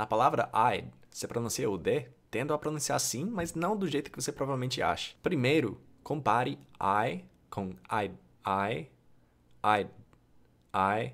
Na palavra I, você pronuncia o D? Tendo a pronunciar assim, mas não do jeito que você provavelmente acha. Primeiro, compare I com I, I, I, I,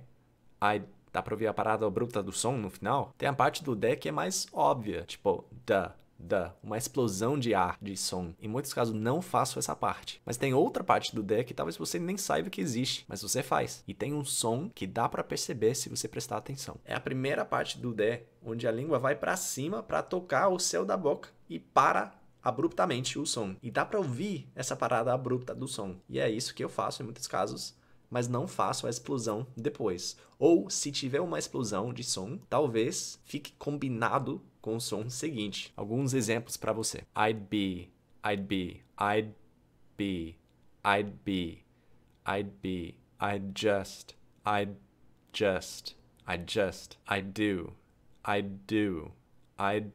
I. Dá pra ouvir a parada bruta do som no final? Tem a parte do D que é mais óbvia, tipo da da, uma explosão de ar, de som. Em muitos casos não faço essa parte. Mas tem outra parte do deck que talvez você nem saiba que existe, mas você faz. E tem um som que dá para perceber se você prestar atenção. É a primeira parte do de onde a língua vai para cima para tocar o céu da boca e para abruptamente o som. E dá para ouvir essa parada abrupta do som. E é isso que eu faço em muitos casos mas não faço a explosão depois. Ou se tiver uma explosão de som, talvez fique combinado com o som seguinte. Alguns exemplos para você. I'd be, I'd be, I'd be, I'd be, I'd be, I'd just, I'd just, I'd just, I'd do, I'd do, I'd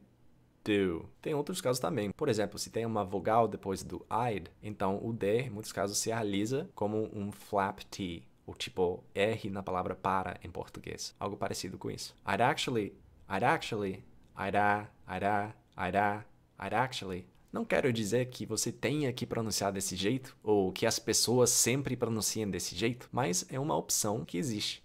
do. Tem outros casos também. Por exemplo, se tem uma vogal depois do I'd, então o D, em muitos casos, se realiza como um flap T ou tipo R na palavra para em português, algo parecido com isso. I'd actually, I'd actually, Ará, ará, ará, ará, actually. Não quero dizer que você tenha que pronunciar desse jeito ou que as pessoas sempre pronunciem desse jeito, mas é uma opção que existe.